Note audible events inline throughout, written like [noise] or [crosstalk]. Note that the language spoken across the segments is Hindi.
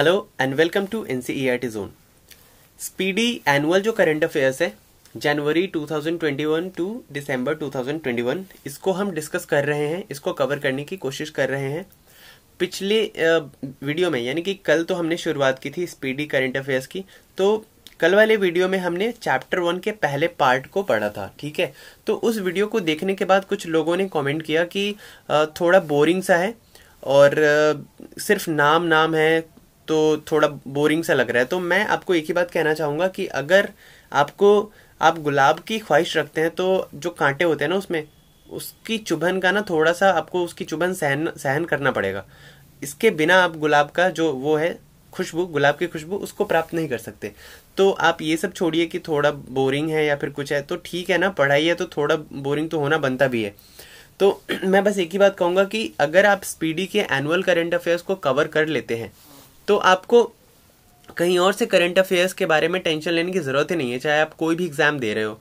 hello and welcome to N C E I T zone speedy annual जो करंट अफेयर्स है जनवरी 2021 टू दिसंबर 2021 इसको हम डिस्कस कर रहे हैं इसको कवर करने की कोशिश कर रहे हैं पिछले वीडियो में यानी कि कल तो हमने शुरुआत की थी स्पीडी करंट अफेयर्स की तो कल वाले वीडियो में हमने चैप्टर वन के पहले पार्ट को पढ़ा था ठीक है तो उस वीडियो को देखने के बाद कुछ लोगों ने कमेंट किया कि थोड़ा बोरिंग सा है और सिर्फ नाम नाम है तो थोड़ा बोरिंग सा लग रहा है तो मैं आपको एक ही बात कहना चाहूँगा कि अगर आपको आप गुलाब की ख्वाहिश रखते हैं तो जो कांटे होते हैं ना उसमें उसकी चुभन का ना थोड़ा सा आपको उसकी चुभन सहन सहन करना पड़ेगा इसके बिना आप गुलाब का जो वो है खुशबू गुलाब की खुशबू उसको प्राप्त नहीं कर सकते तो आप ये सब छोड़िए कि थोड़ा बोरिंग है या फिर कुछ है तो ठीक है ना पढ़ाई है तो थोड़ा बोरिंग तो होना बनता भी है तो [clears throat] मैं बस एक ही बात कहूँगा कि अगर आप स्पीडी के एनुअल करेंट अफेयर्स को कवर कर लेते हैं तो आपको कहीं और से करंट अफेयर्स के बारे में टेंशन लेने की ज़रूरत ही नहीं है चाहे आप कोई भी एग्ज़ाम दे रहे हो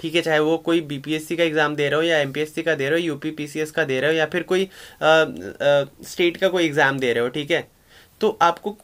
ठीक है चाहे वो कोई बीपीएससी का एग्ज़ाम दे रहे हो या एमपीएससी का दे रहे हो यूपी पीसीएस का दे रहे हो या फिर कोई स्टेट का कोई एग्ज़ाम दे रहे हो ठीक है तो आपको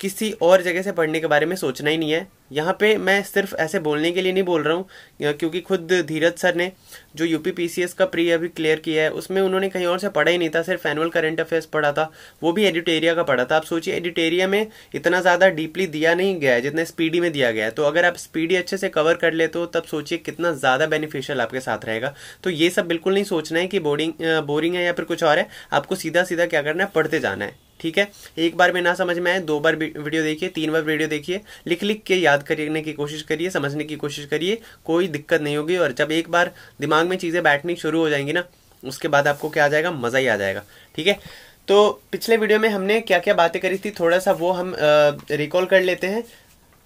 किसी और जगह से पढ़ने के बारे में सोचना ही नहीं है यहाँ पे मैं सिर्फ ऐसे बोलने के लिए नहीं बोल रहा हूँ क्योंकि खुद धीरज सर ने जो यूपी पी का प्री अभी क्लियर किया है उसमें उन्होंने कहीं और से पढ़ा ही नहीं था सिर्फ एनुअल करंट अफेयर्स पढ़ा था वो भी एडिटेरिया का पढ़ा था आप सोचिए एडिटेरिया में इतना ज़्यादा डीपली दिया नहीं गया है जितना स्पीडी में दिया गया है तो अगर आप स्पीडी अच्छे से कवर कर लेते हो तब सोचिए कितना ज़्यादा बेनिफिशियल आपके साथ रहेगा तो ये सब बिल्कुल नहीं सोचना है कि बोरिंग बोरिंग है या फिर कुछ और है आपको सीधा सीधा क्या करना है पढ़ते जाना है ठीक है एक बार में ना समझ में आए दो बार वीडियो देखिए तीन बार वीडियो देखिए लिख लिख के याद करने की कोशिश करिए समझने की कोशिश करिए कोई दिक्कत नहीं होगी और जब एक बार दिमाग में चीज़ें बैठनी शुरू हो जाएंगी ना उसके बाद आपको क्या आ जाएगा मज़ा ही आ जाएगा ठीक है तो पिछले वीडियो में हमने क्या क्या बातें करी थी थोड़ा सा वो हम रिकॉल कर लेते हैं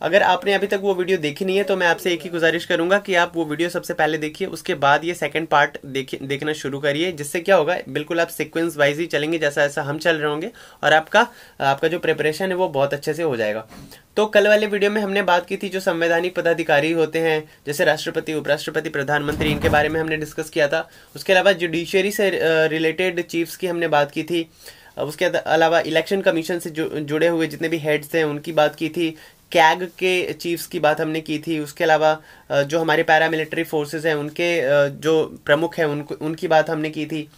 अगर आपने अभी तक वो वीडियो देखी नहीं है तो मैं आपसे एक ही गुजारिश करूंगा कि आप वो वीडियो सबसे पहले देखिए उसके बाद ये सेकंड पार्ट देखना शुरू करिए जिससे क्या होगा बिल्कुल आप सिक्वेंस वाइज ही चलेंगे जैसा ऐसा हम चल रहे होंगे और आपका आपका जो प्रिपरेशन है वो बहुत अच्छे से हो जाएगा तो कल वाले वीडियो में हमने बात की थी जो संवैधानिक पदाधिकारी होते हैं जैसे राष्ट्रपति उपराष्ट्रपति प्रधानमंत्री इनके बारे में हमने डिस्कस किया था उसके अलावा जुडिशियरी से रिलेटेड चीफ्स की हमने बात की थी उसके अलावा इलेक्शन कमीशन से जुड़े हुए जितने भी हेड्स हैं उनकी बात की थी कैग के चीफ्स की बात हमने की थी उसके अलावा जो हमारे पैरामिलिट्री फोर्सेस हैं उनके जो प्रमुख हैं उनको उनकी बात हमने की थी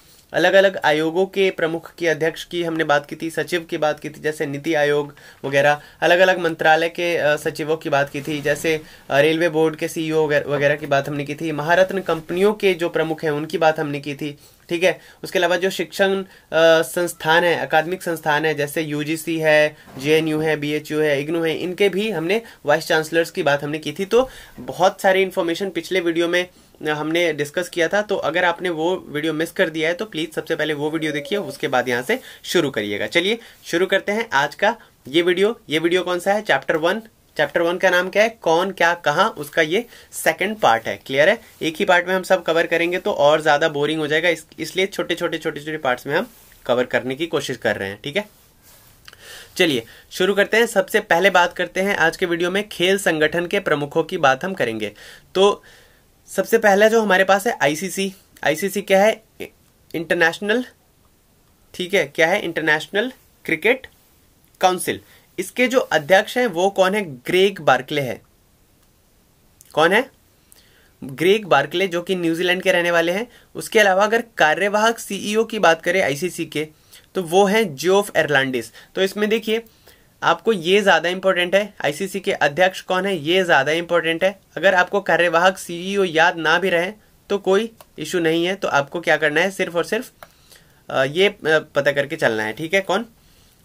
अलग अलग आयोगों के प्रमुख की अध्यक्ष की हमने बात की थी सचिव की बात की थी जैसे नीति आयोग वगैरह अलग अलग मंत्रालय के सचिवों की बात की थी जैसे रेलवे बोर्ड के सीईओ e वगैरह की बात हमने की थी महारत्न कंपनियों के जो प्रमुख हैं उनकी बात हमने की थी ठीक है उसके अलावा जो शिक्षण संस्थान है अकादमिक संस्थान है जैसे यूजीसी है जेएनयू है बीएचयू है इग्नू है इनके भी हमने वाइस चांसलर्स की बात हमने की थी तो बहुत सारी इन्फॉर्मेशन पिछले वीडियो में हमने डिस्कस किया था तो अगर आपने वो वीडियो मिस कर दिया है तो प्लीज़ सबसे पहले वो वीडियो देखिए उसके बाद यहाँ से शुरू करिएगा चलिए शुरू करते हैं आज का ये वीडियो ये वीडियो कौन सा है चैप्टर वन चैप्टर वन का नाम क्या है कौन क्या कहा उसका ये सेकंड पार्ट है क्लियर है एक ही पार्ट में हम सब कवर करेंगे तो और ज्यादा बोरिंग हो जाएगा इस, इसलिए छोटे छोटे छोटे छोटे पार्ट्स में हम कवर करने की कोशिश कर रहे हैं ठीक है चलिए शुरू करते हैं सबसे पहले बात करते हैं आज के वीडियो में खेल संगठन के प्रमुखों की बात हम करेंगे तो सबसे पहला जो हमारे पास है आईसीसी आईसीसी क्या है इंटरनेशनल ठीक है क्या है इंटरनेशनल क्रिकेट काउंसिल इसके जो अध्यक्ष हैं वो कौन है ग्रेग बार्कले है कौन है ग्रेग बार्कले जो कि न्यूजीलैंड के रहने वाले हैं उसके अलावा अगर कार्यवाहक सीईओ की बात करें आईसीसी के तो वो है जोफ एर्लांडिस तो इसमें देखिए आपको ये ज़्यादा इंपॉर्टेंट है आईसीसी के अध्यक्ष कौन है ये ज़्यादा इंपॉर्टेंट है अगर आपको कार्यवाहक सीईओ याद ना भी रहे तो कोई इशू नहीं है तो आपको क्या करना है सिर्फ और सिर्फ ये पता करके चलना है ठीक है कौन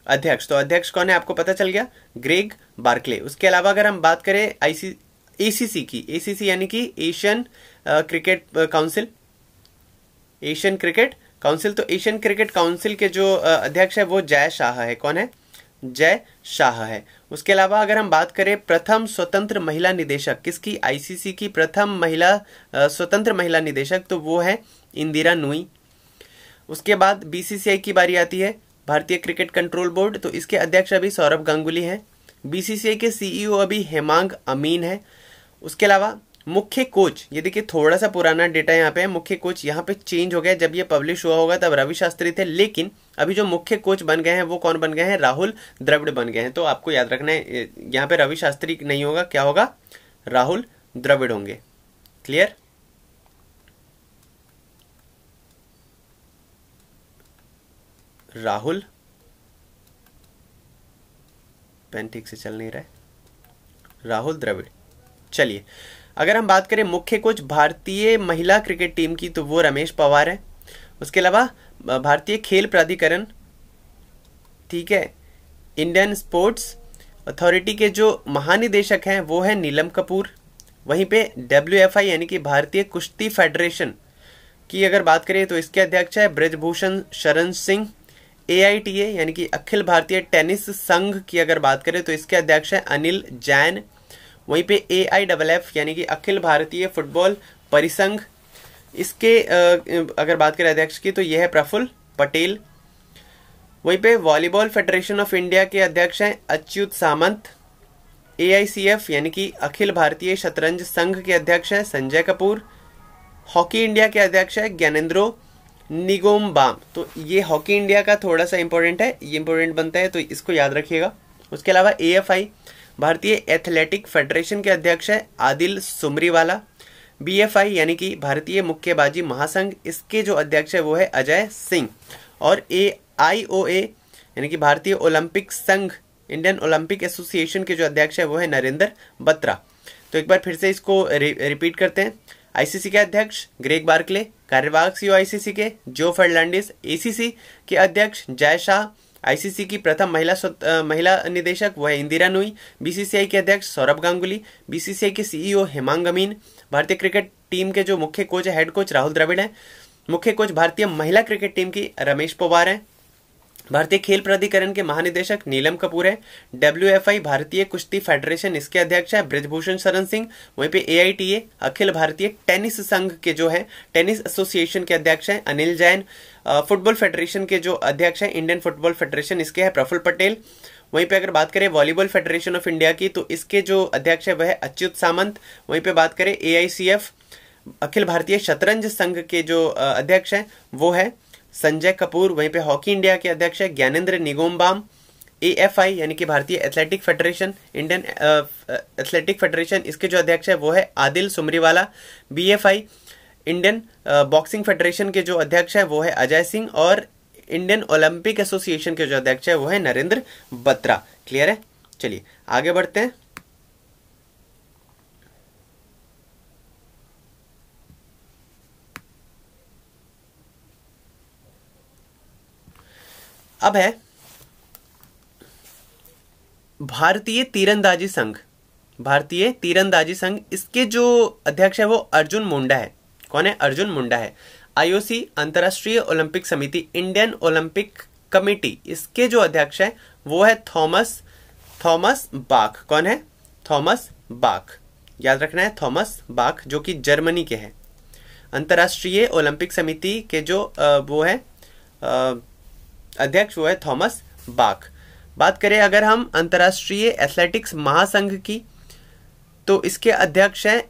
अध्यक्ष तो अध्यक्ष कौन है आपको पता चल गया ग्रेग बार्कले उसके अलावा अगर हम बात करें आईसी एसीसी की एसीसी यानी कि Asian cricket council Asian cricket council तो एशियन क्रिकेट काउंसिल के जो अध्यक्ष है वो जय शाह है कौन है जय शाह है उसके अलावा अगर हम बात करें प्रथम स्वतंत्र महिला निदेशक किसकी आईसीसी की प्रथम महिला स्वतंत्र महिला निदेशक तो वो है इंदिरा नुई उसके बाद बीसीसीआई की बारी आती है भारतीय क्रिकेट कंट्रोल बोर्ड तो इसके अध्यक्ष अभी सौरभ गांगुली हैं बीसीसीआई के सीईओ e अभी हेमांग अमीन है उसके अलावा मुख्य कोच ये देखिए थोड़ा सा पुराना डेटा यहाँ पे है मुख्य कोच यहाँ पे चेंज हो गया जब ये पब्लिश हुआ होगा तब रवि शास्त्री थे लेकिन अभी जो मुख्य कोच बन गए हैं वो कौन बन गए हैं राहुल द्रविड़ बन गए हैं तो आपको याद रखना है यहाँ पे रवि शास्त्री नहीं होगा क्या होगा राहुल द्रविड़ होंगे क्लियर राहुल पेन ठीक से चल नहीं रहा है राहुल द्रविड़ चलिए अगर हम बात करें मुख्य कोच भारतीय महिला क्रिकेट टीम की तो वो रमेश पवार है उसके अलावा भारतीय खेल प्राधिकरण ठीक है इंडियन स्पोर्ट्स अथॉरिटी के जो महानिदेशक हैं वो है नीलम कपूर वहीं पे डब्ल्यू यानी कि भारतीय कुश्ती फेडरेशन की अगर बात करें तो इसके अध्यक्ष है ब्रजभूषण शरण सिंह ए यानी कि अखिल भारतीय टेनिस संघ की अगर बात करें तो इसके अध्यक्ष हैं अनिल जैन वहीं पे ए आई डबल एफ यानी कि अखिल भारतीय फुटबॉल परिसंघ इसके अगर बात करें अध्यक्ष की तो यह है प्रफुल्ल पटेल वहीं पे वॉलीबॉल फेडरेशन ऑफ इंडिया के अध्यक्ष हैं अच्युत सामंत ए यानी कि अखिल भारतीय शतरंज संघ के अध्यक्ष हैं संजय कपूर हॉकी इंडिया के अध्यक्ष हैं ज्ञानेन्द्रो निगोम बाम तो ये हॉकी इंडिया का थोड़ा सा इंपॉर्टेंट है ये इंपॉर्टेंट बनता है तो इसको याद रखिएगा उसके अलावा ए भारतीय एथलेटिक फेडरेशन के अध्यक्ष है Adil Sumariwala B F I यानी कि भारतीय मुक्केबाजी महासंघ इसके जो अध्यक्ष है वो है अजय सिंह और ए आई ओ ए यानी कि भारतीय ओलंपिक संघ इंडियन ओलंपिक एसोसिएशन के जो अध्यक्ष है वो है नरेंद्र बत्रा तो एक बार फिर से इसको रिपीट करते हैं आईसीसी के अध्यक्ष ग्रेग बार्कले कार्यवाहक सीओ आईसीसी के जो फर्नांडिस एसीसी के अध्यक्ष जय शाह आईसीसी की प्रथम महिला महिला निदेशक वह इंदिरा नुई बीसीसीआई के अध्यक्ष सौरभ गांगुली बीसीसीआई के सीईओ हेमांग अमीन भारतीय क्रिकेट टीम के जो मुख्य कोच है हेड कोच राहुल द्रविड़ हैं मुख्य कोच भारतीय महिला क्रिकेट टीम की रमेश पवार हैं भारतीय खेल प्राधिकरण के महानिदेशक नीलम कपूर है डब्ल्यू भारतीय कुश्ती फेडरेशन इसके अध्यक्ष है ब्रजभूषण शरण सिंह वहीं पे ए अखिल भारतीय टेनिस संघ के जो है टेनिस एसोसिएशन के अध्यक्ष हैं अनिल जैन फुटबॉल फेडरेशन के जो अध्यक्ष हैं इंडियन फुटबॉल फेडरेशन इसके है प्रफुल पटेल वहीं पे अगर बात करें वॉलीबॉल फेडरेशन ऑफ इंडिया की तो इसके जो अध्यक्ष है वह अच्युत सामंत वहीं पे बात करें ए अखिल भारतीय शतरंज संघ के जो अध्यक्ष हैं वो है संजय कपूर वहीं पे हॉकी इंडिया के अध्यक्ष है ज्ञानेन्द्र निगोमबाम ए एफ आई यानी कि भारतीय athletic federation Indian athletic federation इसके जो अध्यक्ष है वो है Adil Sumariwala B F I Indian boxing federation के जो अध्यक्ष है वो है अजय सिंह और इंडियन ओलंपिक एसोसिएशन के जो अध्यक्ष है वो है नरेंद्र बत्रा क्लियर है चलिए आगे बढ़ते हैं अब है भारतीय तीरंदाजी संघ भारतीय तीरंदाजी संघ इसके जो अध्यक्ष है वो अर्जुन मुंडा है कौन है अर्जुन मुंडा है आईओसी अंतरराष्ट्रीय ओलंपिक समिति इंडियन ओलंपिक कमेटी इसके जो अध्यक्ष है वो है थॉमस थॉमस बाक कौन है थॉमस बाक याद रखना है थॉमस बाक जो कि जर्मनी के हैं अंतर्राष्ट्रीय ओलंपिक समिति के जो वो है अध्यक्ष वो है थॉमस बाक बात करें अगर हम अंतर्राष्ट्रीय एथलेटिक्स महासंघ की तो इसके अध्यक्ष हैं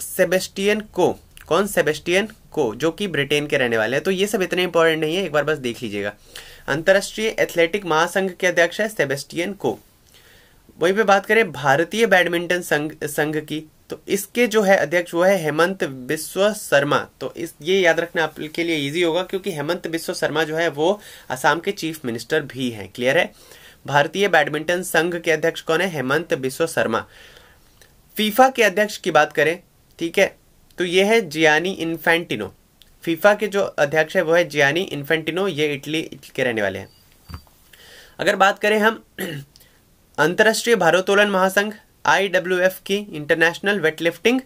सेबेस्टियन को कौन सेबेस्टियन को जो कि ब्रिटेन के रहने वाले हैं तो ये सब इतने इंपॉर्टेंट नहीं है एक बार बस देख लीजिएगा अंतर्राष्ट्रीय एथलेटिक महासंघ के अध्यक्ष है सेबेस्टियन को वहीं पे बात करें भारतीय बैडमिंटन संघ संघ की तो इसके जो है अध्यक्ष वो है हेमंत विश्व शर्मा तो इस ये याद रखना आपके लिए इजी होगा क्योंकि हेमंत विश्व शर्मा जो है वो असम के चीफ मिनिस्टर भी हैं क्लियर है भारतीय बैडमिंटन संघ के अध्यक्ष कौन है हेमंत विश्व शर्मा फीफा के अध्यक्ष की बात करें ठीक है तो ये है जियानी इन्फेंटिनो फीफा के जो अध्यक्ष है वो है जियानी इन्फेंटिनो ये इटली के रहने वाले हैं अगर बात करें हम [clears throat] अंतर्राष्ट्रीय भारोत्तोलन महासंघ आई डब्ल्यू एफ की इंटरनेशनल वेटलिफ्टिंग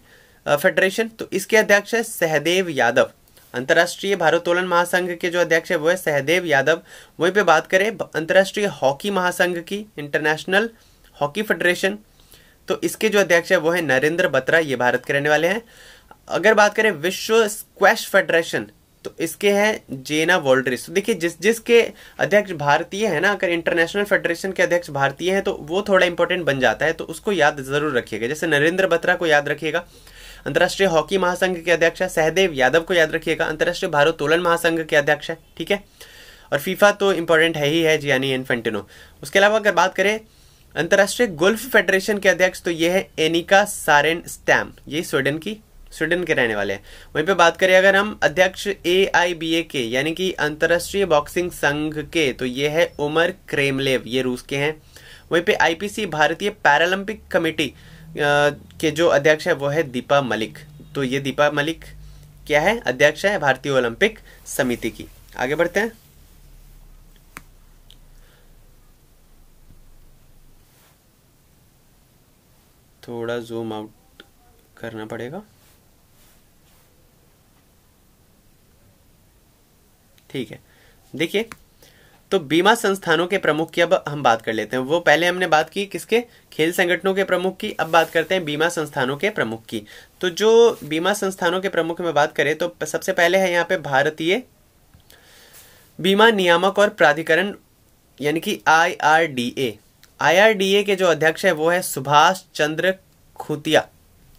फेडरेशन तो इसके अध्यक्ष है सहदेव यादव अंतर्राष्ट्रीय भारोत्तोलन महासंघ के जो अध्यक्ष है वो है सहदेव यादव वहीं पे बात करें अंतर्राष्ट्रीय हॉकी महासंघ की इंटरनेशनल हॉकी फेडरेशन तो इसके जो अध्यक्ष है वो है नरेंद्र बत्रा ये भारत के रहने वाले हैं अगर बात करें विश्व स्क्वैश फेडरेशन तो इसके हैं जेना वोल्ड्रिस तो देखिए जिस जिसके अध्यक्ष भारतीय है ना अगर इंटरनेशनल फेडरेशन के अध्यक्ष भारतीय हैं तो वो थोड़ा इंपॉर्टेंट बन जाता है तो उसको याद जरूर रखिएगा जैसे नरेंद्र बत्रा को याद रखिएगा अंतर्राष्ट्रीय हॉकी महासंघ के अध्यक्ष है सहदेव यादव को याद रखिएगा अंतर्राष्ट्रीय भारोत्तोलन महासंघ के अध्यक्ष है ठीक है और फीफा तो इंपॉर्टेंट है ही है जी यानी इन्फेंटिनो उसके अलावा अगर बात करें अंतर्राष्ट्रीय गोल्फ फेडरेशन के अध्यक्ष तो ये है एनिका सारेन स्टैम ये स्वीडन की स्वीडन के रहने वाले हैं वहीं पे बात करें अगर हम अध्यक्ष ए आई बी ए के यानी कि अंतर्राष्ट्रीय बॉक्सिंग संघ के तो ये है उमर क्रेमलेव ये रूस के हैं वहीं पे आईपीसी भारतीय पैरालंपिक कमेटी के जो अध्यक्ष है वो है दीपा मलिक तो ये दीपा मलिक क्या है अध्यक्ष है भारतीय ओलंपिक समिति की आगे बढ़ते हैं थोड़ा जूम आउट करना पड़ेगा ठीक है देखिए तो बीमा संस्थानों के प्रमुख की अब हम बात कर लेते हैं वो पहले हमने बात की किसके खेल संगठनों के प्रमुख की अब बात करते हैं बीमा संस्थानों के प्रमुख की तो जो बीमा संस्थानों के प्रमुख में बात करें तो सबसे पहले है यहाँ पे भारतीय बीमा नियामक और प्राधिकरण यानी कि आईआरडीए आईआरडीए के जो अध्यक्ष है वो है सुभाष चंद्र खुतिया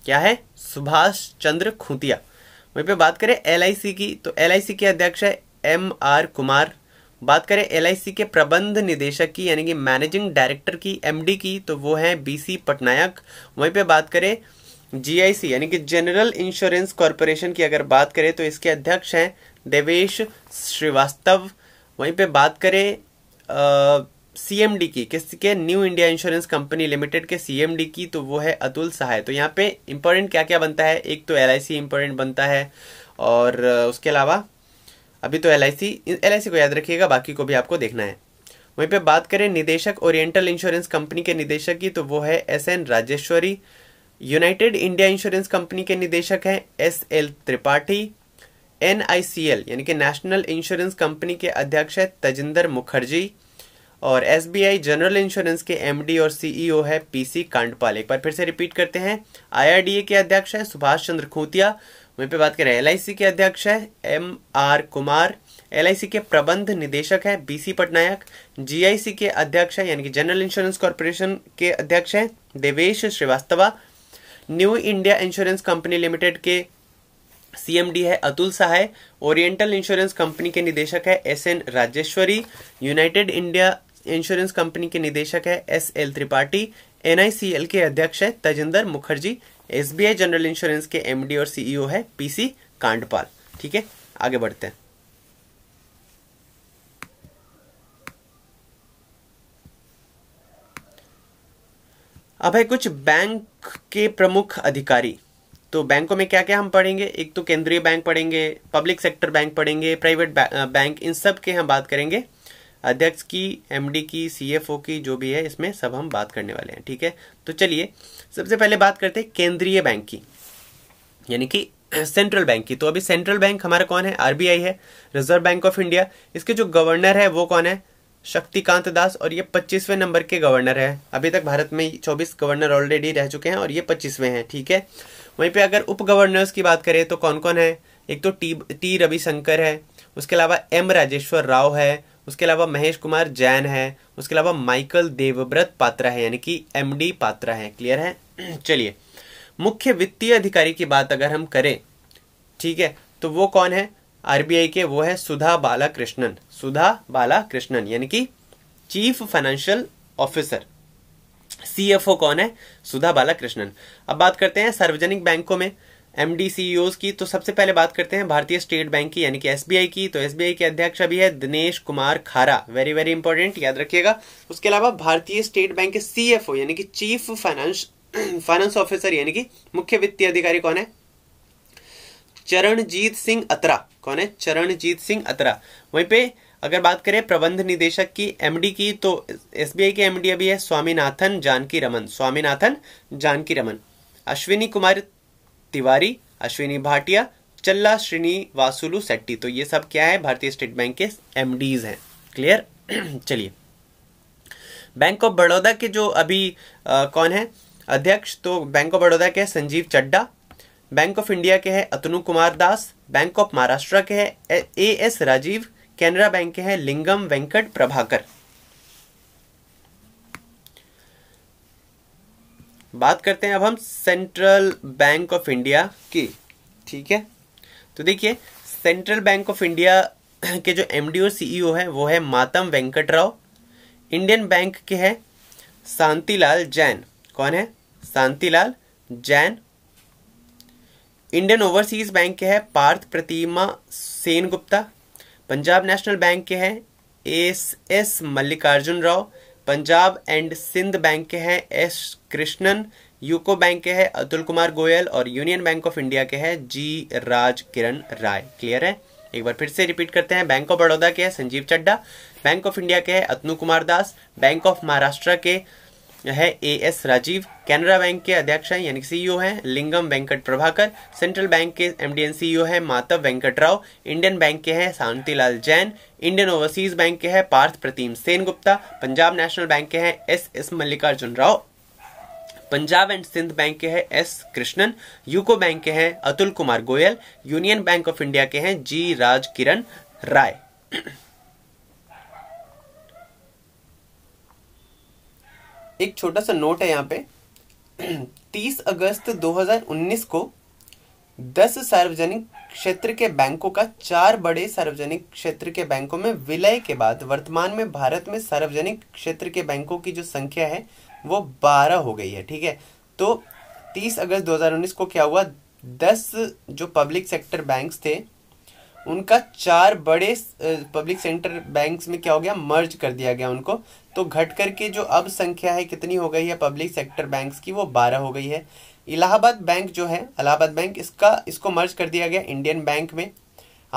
क्या है सुभाष चंद्र खुतिया वहीं पे बात करें एल की तो एल के अध्यक्ष है एम आर कुमार बात करें एल के प्रबंध निदेशक की यानी कि मैनेजिंग डायरेक्टर की एमडी की तो वो है बीसी पटनायक वहीं पे बात करें जीआईसी यानी कि जनरल इंश्योरेंस कॉरपोरेशन की अगर बात करें तो इसके अध्यक्ष हैं देवेश श्रीवास्तव वहीं पे बात करें सीएमडी की किसके New India insurance company limited के सीएमडी की तो वो है अतुल सहाय तो यहाँ पे इम्पोर्टेंट क्या क्या बनता है एक तो एल आई इंपॉर्टेंट बनता है और उसके अलावा अभी तो एल आई को याद रखिएगा बाकी को भी आपको देखना है वहीं पे बात करें निदेशक ओरिएंटल इंश्योरेंस कंपनी के निदेशक की तो वो है S N Rajeshwari United India insurance company के निदेशक हैं एस एल त्रिपाठी एन यानी कि नेशनल इंश्योरेंस कंपनी के अध्यक्ष है तजिंदर मुखर्जी और एस जनरल इंश्योरेंस के डी और सीईओ है पीसी कांडपाल एक बार फिर से रिपीट करते हैं ए के अध्यक्ष है सुभाष चंद्र खूतिया वहीं पे बात करें एल के अध्यक्ष है एम आर कुमार एल के प्रबंध निदेशक है बी सी पटनायक जीआईसी के अध्यक्ष है यानी कि जनरल इंश्योरेंस कॉरपोरेशन के अध्यक्ष है Devesh Srivastava New India insurance company limited के सीएमडी है Atul Sahay oriental insurance company के निदेशक है S N Rajeshwari United India insurance company के निदेशक है एस एल त्रिपाठी एनआईसीएल के अध्यक्ष है Tajinder Mukherjee SBI general insurance के एमडी और सीईओ है पीसी कांडपाल ठीक है आगे बढ़ते हैं अब है कुछ बैंक के प्रमुख अधिकारी तो बैंकों में क्या क्या हम पढ़ेंगे एक तो केंद्रीय बैंक पढ़ेंगे पब्लिक सेक्टर बैंक पढ़ेंगे प्राइवेट बैंक इन सब के हम बात करेंगे अध्यक्ष की एमडी की सीएफओ की जो भी है इसमें सब हम बात करने वाले हैं ठीक है तो चलिए सबसे पहले बात करते हैं केंद्रीय बैंक की यानी कि सेंट्रल बैंक की तो अभी सेंट्रल बैंक हमारा कौन है आरबीआई है रिजर्व बैंक ऑफ इंडिया इसके जो गवर्नर है वो कौन है शक्तिकांत दास और ये पच्चीसवें नंबर के गवर्नर है अभी तक भारत में चौबीस गवर्नर ऑलरेडी रह चुके हैं और ये पच्चीसवें हैं ठीक है वहीं पे अगर उप गवर्नर्स की बात करें तो कौन कौन है एक तो टी टी रविशंकर है उसके अलावा एम राजेश्वर राव है उसके अलावा महेश कुमार जैन है उसके अलावा माइकल देवव्रत पात्रा है यानी कि एमडी पात्रा है क्लियर है चलिए मुख्य वित्तीय अधिकारी की बात अगर हम करें ठीक है तो वो कौन है आरबीआई के वो है सुधा बाला कृष्णन सुधा बाला कृष्णन यानी कि चीफ फाइनेंशियल ऑफिसर सीएफओ कौन है सुधा बाला कृष्णन अब बात करते हैं सार्वजनिक बैंकों में एम डी e की तो सबसे पहले बात करते हैं भारतीय स्टेट बैंक की यानी कि एस की तो एस के अध्यक्ष अभी है दिनेश कुमार खारा वेरी वेरी इंपॉर्टेंट याद रखिएगा उसके अलावा भारतीय स्टेट बैंक के सी यानी कि चीफ फाइनेंस फाइनेंस ऑफिसर यानी कि मुख्य वित्तीय अधिकारी कौन है चरणजीत सिंह अत्रा कौन है चरणजीत सिंह अत्रा वहीं पे अगर बात करें प्रबंध निदेशक की एमडी की तो एसबीआई के एमडी अभी है स्वामीनाथन जानकी रमन स्वामीनाथन जानकी रमन अश्विनी कुमार तिवारी अश्विनी भाटिया चल्ला श्रीनिवासुलू सेट्टी तो ये सब क्या है भारतीय स्टेट बैंक के एम हैं क्लियर [clears throat] चलिए बैंक ऑफ बड़ौदा के जो अभी आ, कौन है अध्यक्ष तो बैंक ऑफ बड़ौदा के Sanjiv Chadha bank of India के है अतनु कुमार दास बैंक ऑफ महाराष्ट्र के है A S Rajeev Canara bank के हैं लिंगम वेंकट प्रभाकर बात करते हैं अब हम सेंट्रल बैंक ऑफ इंडिया की ठीक है तो देखिए सेंट्रल बैंक ऑफ इंडिया के जो एम डी ओ सीईओ है वो है मातम वेंकट राव इंडियन बैंक के है शांतिलाल जैन कौन है Shantilal Jain Indian overseas bank के है पार्थ प्रतिमा सेन गुप्ता पंजाब नेशनल बैंक के हैं S S Mallikarjun Rao Punjab and Sind bank के हैं एस कृष्णन यूको बैंक के हैं अतुल कुमार गोयल और यूनियन बैंक ऑफ इंडिया के हैं जी राज किरण राय क्लियर है एक बार फिर से रिपीट करते हैं बैंक ऑफ बड़ौदा के हैं Sanjiv Chadha bank of India के है अतनु कुमार दास बैंक ऑफ महाराष्ट्र के है A S Rajeev Canara bank के अध्यक्ष हैं यानी सीईओ e हैं लिंगम वेंकट प्रभाकर सेंट्रल बैंक के एमडी एंड सीईओ हैं माधव वेंकट राव इंडियन बैंक के हैं Shantilal Jain Indian overseas bank के हैं पार्थ प्रतीम सेन गुप्ता पंजाब नेशनल बैंक के हैं S S Mallikarjun Rao Punjab and Sind bank के हैं एस कृष्णन यूको बैंक के हैं Atul Kumar Goyal union bank of India के हैं जी राज किरण राय एक छोटा सा नोट है यहाँ पे 30 [clears throat] अगस्त 2019 को 10 सार्वजनिक क्षेत्र के बैंकों का चार बड़े सार्वजनिक क्षेत्र के बैंकों में विलय के बाद वर्तमान में भारत में सार्वजनिक क्षेत्र के बैंकों की जो संख्या है वो 12 हो गई है ठीक है तो 30 अगस्त 2019 को क्या हुआ 10 जो पब्लिक सेक्टर बैंक्स थे उनका चार बड़े पब्लिक सेंटर बैंक्स में क्या हो गया मर्ज कर दिया गया उनको तो घट करके जो अब संख्या है कितनी हो गई है पब्लिक सेक्टर बैंक्स की वो बारह हो गई है इलाहाबाद बैंक जो है इलाहाबाद बैंक इसका इसको मर्ज कर दिया गया इंडियन बैंक में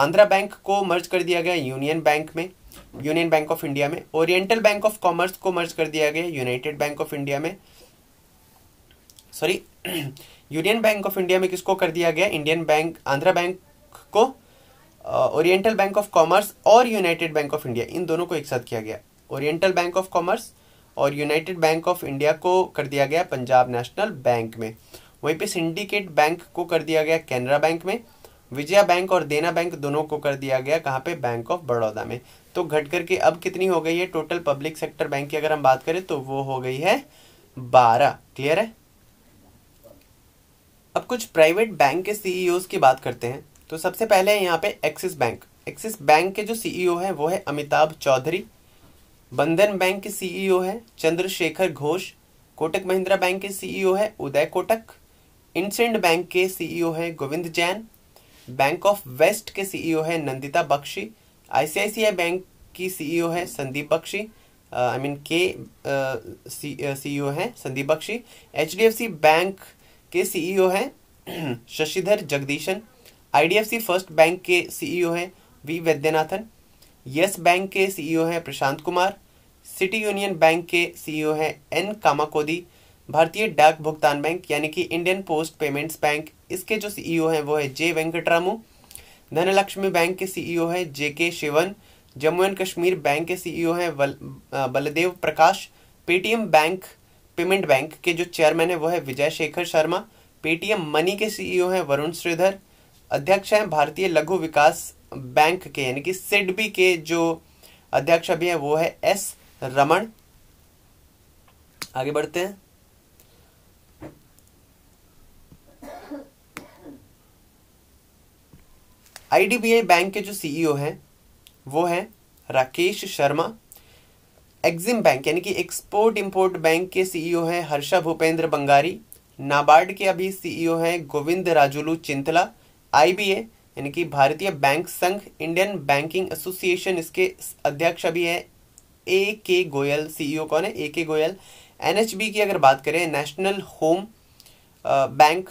आंध्रा बैंक को मर्ज कर दिया गया यूनियन बैंक में यूनियन बैंक ऑफ इंडिया में ओरिएंटल बैंक ऑफ कॉमर्स को मर्ज कर दिया गया यूनाइटेड बैंक ऑफ इंडिया में sorry union bank of India में किसको कर दिया गया इंडियन बैंक आंध्रा बैंक को ओरिएंटल बैंक ऑफ कॉमर्स और यूनाइटेड बैंक ऑफ इंडिया इन दोनों को एक साथ किया गया ओरिएंटल बैंक ऑफ कॉमर्स और यूनाइटेड बैंक ऑफ इंडिया को कर दिया गया पंजाब नेशनल बैंक में वहीं पे सिंडिकेट बैंक को कर दिया गया कैनरा बैंक में विजया बैंक और देना बैंक दोनों को कर दिया गया कहाँ पे बैंक ऑफ बड़ौदा में तो घट करके अब कितनी हो गई है टोटल पब्लिक सेक्टर बैंक की अगर हम बात करें तो वो हो गई है बारह क्लियर है अब कुछ प्राइवेट बैंक के सीईओ e की बात करते हैं तो सबसे पहले यहाँ पे एक्सिस बैंक एक्सिस बैंक के जो सीईओ e है वो है अमिताभ चौधरी बंधन बैंक के सीईओ e है चंद्रशेखर घोष कोटक महिंद्रा बैंक के सीईओ e है उदय कोटक इंसेंड बैंक के सीईओ है Govind Jain bank of west के सीईओ है नंदिता बख्शी आईसीआईसीआई बैंक की सीईओ है संदीप बख्शी आई मीन के सीईओ है संदीप बख्शी एचडीएफसी बैंक के सीईओ है [clears throat] Shashidhar Jagdishan IDFC first bank के सीईओ e हैं वी वैद्यनाथन यस बैंक के सीईओ e हैं Prashant Kumar city union bank के सीईओ e हैं एन कामाकोदी भारतीय डाक भुगतान बैंक यानी कि इंडियन पोस्ट पेमेंट्स बैंक इसके जो सीईओ हैं वो है जे वेंकटरामू धनलक्ष्मी बैंक के सीईओ हैं J K Shivan Jammu and Kashmir bank के सीईओ हैं Baldev Prakash Paytm bank payment bank के जो चेयरमैन है वो है विजय शेखर शर्मा पेटीएम मनी के सीईओ हैं वरुण श्रीधर अध्यक्ष हैं भारतीय लघु विकास बैंक के यानी कि सिडबी के जो अध्यक्ष अभी हैं वो है एस रमन आगे बढ़ते हैं आईडीबीआई बैंक के जो सीईओ हैं वो हैं राकेश शर्मा एक्जिम बैंक यानी कि एक्सपोर्ट इंपोर्ट बैंक के सीईओ हैं हर्षा भूपेंद्र बंगारी नाबार्ड के अभी सीईओ हैं गोविंद राजुलू चिंतला आईबीए यानी कि भारतीय बैंक संघ इंडियन बैंकिंग एसोसिएशन इसके अध्यक्ष अभी है ए के गोयल सीईओ e कौन है ए के गोयल एनएचबी की अगर बात करें नेशनल होम बैंक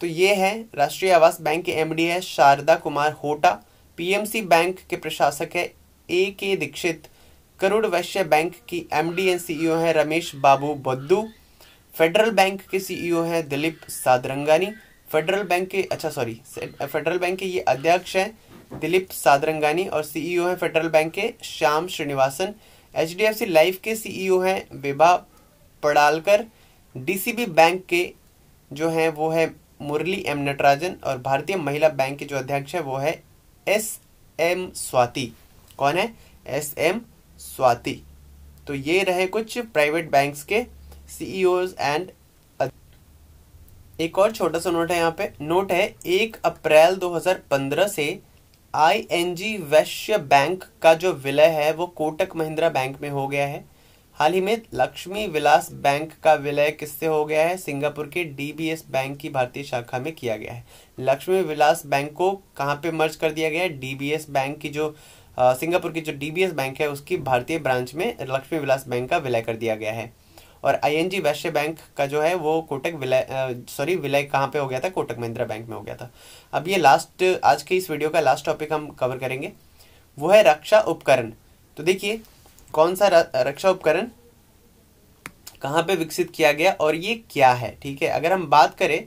तो ये है राष्ट्रीय आवास बैंक के एमडी है शारदा कुमार होटा पीएमसी बैंक के प्रशासक है ए के दीक्षित करुड़ वैश्य बैंक की एमडी एंड सीईओ है रमेश बाबू बद्दू फेडरल बैंक के सीईओ e है दिलीप सादरंगानी फेडरल बैंक के अच्छा सॉरी फेडरल बैंक के ये अध्यक्ष हैं दिलीप सादरंगानी और सीईओ e हैं फेडरल बैंक के श्याम श्रीनिवासन एच लाइफ के सीईओ e हैं विभा पड़ालकर डीसीबी बैंक के जो हैं वो है मुरली एम नटराजन और भारतीय महिला बैंक के जो अध्यक्ष है वो है एस एम स्वाति कौन है एस एम स्वाति तो ये रहे कुछ प्राइवेट बैंक्स के सीईओज एंड e एक और छोटा सा नोट है यहाँ पे नोट है एक अप्रैल 2015 से आईएनजी वैश्य बैंक का जो विलय है वो कोटक महिंद्रा बैंक में हो गया है हाल ही में लक्ष्मी विलास बैंक का विलय किससे हो गया है सिंगापुर के डीबीएस बैंक की भारतीय शाखा में किया गया है लक्ष्मी विलास बैंक को कहाँ पे मर्ज कर दिया गया है डीबीएस बैंक की जो सिंगापुर की जो डीबीएस बैंक है उसकी भारतीय ब्रांच में लक्ष्मी विलास बैंक का विलय कर दिया गया है और आईएनजी वैश्य बैंक का जो है वो कोटक विलय सॉरी विलय कहाँ पे हो गया था कोटक महिंद्रा बैंक में हो गया था अब ये लास्ट आज के इस वीडियो का लास्ट टॉपिक हम कवर करेंगे वो है रक्षा उपकरण तो देखिए कौन सा रक्षा उपकरण कहाँ पे विकसित किया गया और ये क्या है ठीक है अगर हम बात करें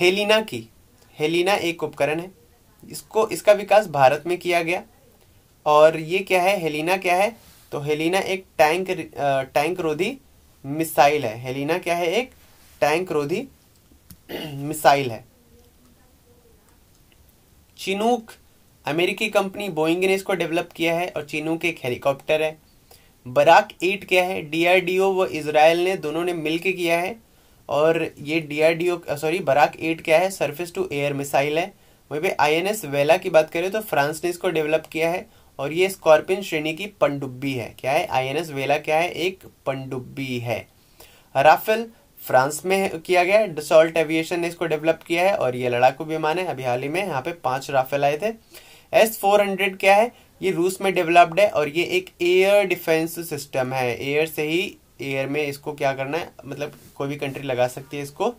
हेलिना की हेलिना एक उपकरण है इसको इसका विकास भारत में किया गया और ये क्या है हेलिना क्या है तो हेलिना एक टैंक टैंक रोधी मिसाइल है हेलिना क्या है एक टैंक रोधी मिसाइल है चिनूक अमेरिकी कंपनी बोइंग ने इसको डेवलप किया है और चिनूक एक हेलीकॉप्टर है बराक एट क्या है डीआरडीओ व इसराइल ने दोनों ने मिलकर किया है और ये डीआरडीओ सॉरी बराक एट क्या है सरफेस टू एयर मिसाइल है वहीं पे आईएनएस वेला की बात करें तो फ्रांस ने इसको डेवलप किया है और ये स्कॉर्पियन श्रेणी की पनडुब्बी है क्या है आई वेला क्या है एक पनडुब्बी है राफेल फ्रांस में किया गया है डिसॉल्ट एविएशन ने इसको डेवलप किया है और ये लड़ाकू विमान है अभी हाल ही में यहाँ पे पांच राफेल आए थे एस फोर हंड्रेड क्या है ये रूस में डेवलप्ड है और ये एक एयर डिफेंस सिस्टम है एयर से ही एयर में इसको क्या करना है मतलब कोई भी कंट्री लगा सकती है इसको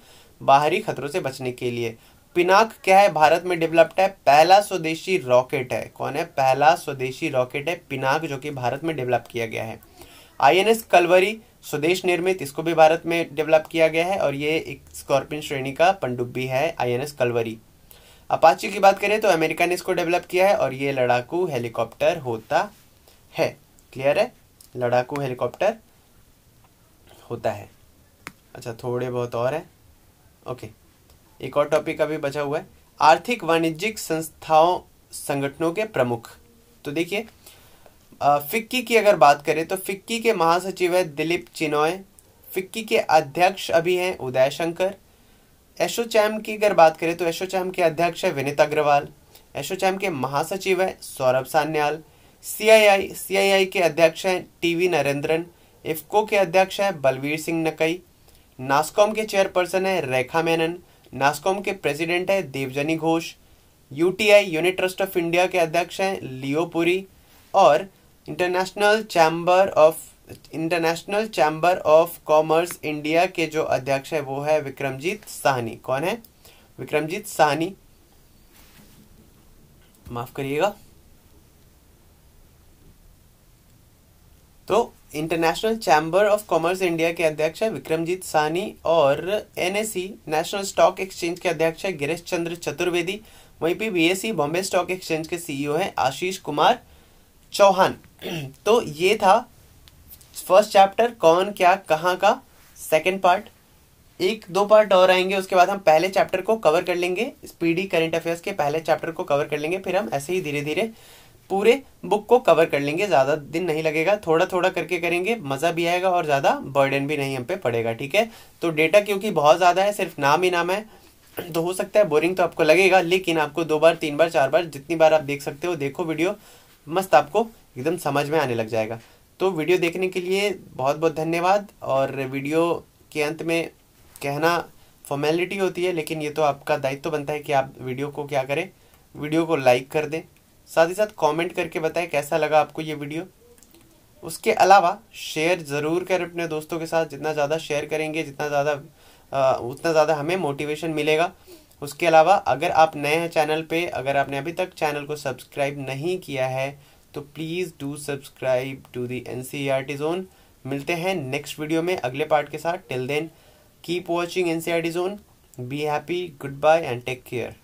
बाहरी खतरों से बचने के लिए पिनाक क्या है भारत में डेवलप्ड है पहला स्वदेशी रॉकेट है कौन है पहला स्वदेशी रॉकेट है पिनाक जो कि भारत में डेवलप किया गया है आईएनएस कलवरी स्वदेश निर्मित इसको भी भारत में डेवलप किया गया है और ये एक स्कॉर्पियन श्रेणी का पंडुब्बी है आईएनएस कलवरी अपाची की बात करें तो अमेरिका ने इसको डेवलप किया है और ये लड़ाकू हेलीकॉप्टर होता है क्लियर है लड़ाकू हेलीकॉप्टर होता है अच्छा थोड़े बहुत और है ओके एक और टॉपिक अभी बचा हुआ है आर्थिक वाणिज्यिक संस्थाओं संगठनों के प्रमुख तो देखिए फिक्की की अगर बात करें तो फिक्की के महासचिव है दिलीप चिनॉय फिक्की के अध्यक्ष अभी हैं उदय शंकर एशोचैम की अगर बात करें तो एशोचैम के अध्यक्ष है विनीत अग्रवाल एशोचैम के महासचिव है सौरभ सान्याल सीआईआई सीआईआई के अध्यक्ष हैं टीवी नरेंद्रन इफ्को के अध्यक्ष हैं बलवीर सिंह नकई नास्कॉम के चेयरपर्सन है रेखा मेनन नास्कॉम के प्रेसिडेंट हैं Debjani Ghosh UTI unit trust of India के अध्यक्ष हैं लियो पुरी और international chamber of international chamber of commerce India के जो अध्यक्ष है वो है विक्रमजीत साहनी कौन है विक्रमजीत साहनी माफ करिएगा तो international chamber of commerce India के अध्यक्ष है विक्रमजीत सानी और एनएससी नेशनल स्टॉक एक्सचेंज के अध्यक्ष है गिरीश चंद्र चतुर्वेदी वहीं पे बी बॉम्बे स्टॉक एक्सचेंज के सीईओ e हैं आशीष कुमार चौहान [clears throat] तो ये था फर्स्ट चैप्टर कौन क्या कहाँ का सेकेंड पार्ट एक दो पार्ट और आएंगे उसके बाद हम पहले चैप्टर को कवर कर लेंगे स्पीडी करंट अफेयर्स के पहले चैप्टर को कवर कर लेंगे फिर हम ऐसे ही धीरे धीरे पूरे बुक को कवर कर लेंगे ज़्यादा दिन नहीं लगेगा थोड़ा थोड़ा करके करेंगे मज़ा भी आएगा और ज़्यादा बर्डन भी नहीं हम पे पड़ेगा ठीक है तो डेटा क्योंकि बहुत ज़्यादा है सिर्फ नाम ही नाम है तो हो सकता है बोरिंग तो आपको लगेगा लेकिन आपको दो बार तीन बार चार बार जितनी बार आप देख सकते हो देखो वीडियो मस्त आपको एकदम समझ में आने लग जाएगा तो वीडियो देखने के लिए बहुत बहुत धन्यवाद और वीडियो के अंत में कहना फॉर्मेलिटी होती है लेकिन ये तो आपका दायित्व तो बनता है कि आप वीडियो को क्या करें वीडियो को लाइक कर दें साथ ही साथ कमेंट करके बताएं कैसा लगा आपको ये वीडियो उसके अलावा शेयर ज़रूर करें अपने दोस्तों के साथ जितना ज़्यादा शेयर करेंगे जितना ज़्यादा उतना ज़्यादा हमें मोटिवेशन मिलेगा उसके अलावा अगर आप नए हैं चैनल पे अगर आपने अभी तक चैनल को सब्सक्राइब नहीं किया है तो please do subscribe to the N C R T zone मिलते हैं नेक्स्ट वीडियो में अगले पार्ट के साथ till then keep watching N C R T zone be happy good bye and take care